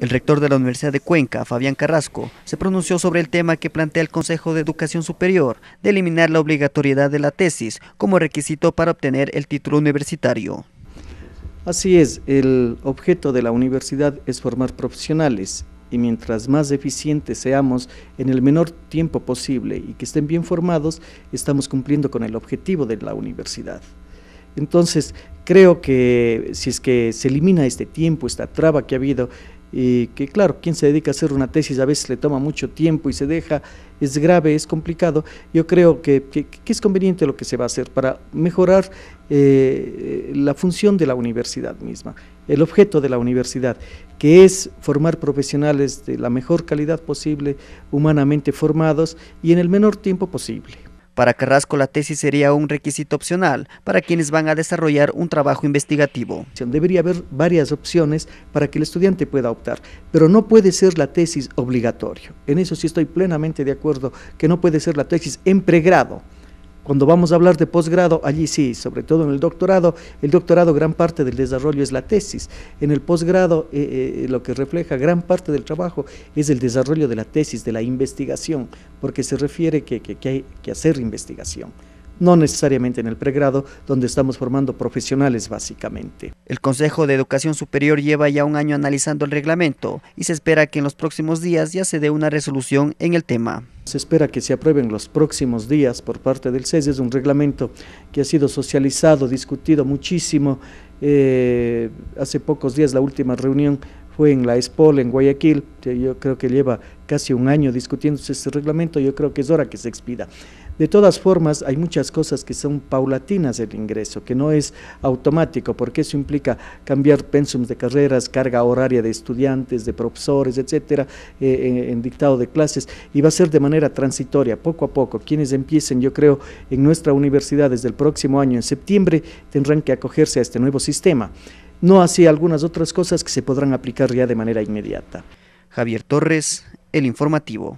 El rector de la Universidad de Cuenca, Fabián Carrasco, se pronunció sobre el tema que plantea el Consejo de Educación Superior de eliminar la obligatoriedad de la tesis como requisito para obtener el título universitario. Así es, el objeto de la universidad es formar profesionales y mientras más eficientes seamos en el menor tiempo posible y que estén bien formados, estamos cumpliendo con el objetivo de la universidad. Entonces, Creo que si es que se elimina este tiempo, esta traba que ha habido, y que claro, quien se dedica a hacer una tesis a veces le toma mucho tiempo y se deja, es grave, es complicado, yo creo que, es conveniente lo que se va a hacer para mejorar eh, la función de la universidad misma, el objeto de la universidad, que es formar profesionales de la mejor calidad posible, humanamente formados y en el menor tiempo posible. Para Carrasco, la tesis sería un requisito opcional para quienes van a desarrollar un trabajo investigativo. Debería haber varias opciones para que el estudiante pueda optar, pero no puede ser la tesis obligatoria. En eso sí estoy plenamente de acuerdo, que no puede ser la tesis en pregrado cuando vamos a hablar de posgrado, allí sí, sobre todo en el doctorado, el doctorado gran parte del desarrollo es la tesis. En el posgrado eh, eh, lo que refleja gran parte del trabajo es el desarrollo de la tesis, de la investigación, porque se refiere que hay que hacer investigación no necesariamente en el pregrado, donde estamos formando profesionales básicamente. El Consejo de Educación Superior lleva ya un año analizando el reglamento y se espera que en los próximos días ya se dé una resolución en el tema. Se espera que se aprueben los próximos días por parte del CES. Es un reglamento que ha sido socializado, discutido muchísimo. Eh, hace pocos días la última reunión fue en la ESPOL en Guayaquil, yo creo que lleva casi un año discutiéndose este reglamento, yo creo que es hora que se expida. De todas formas, hay muchas cosas que son paulatinas el ingreso, que no es automático, porque eso implica cambiar pensums de carreras, carga horaria de estudiantes, de profesores, etcétera, en, eh, eh, en, dictado de clases, y va a ser de manera transitoria, poco a poco. Quienes empiecen, yo creo, en nuestra universidad desde el próximo año, en septiembre, tendrán que acogerse a este nuevo sistema. No así algunas otras cosas que se podrán aplicar ya de manera inmediata. Javier Torres, El Informativo.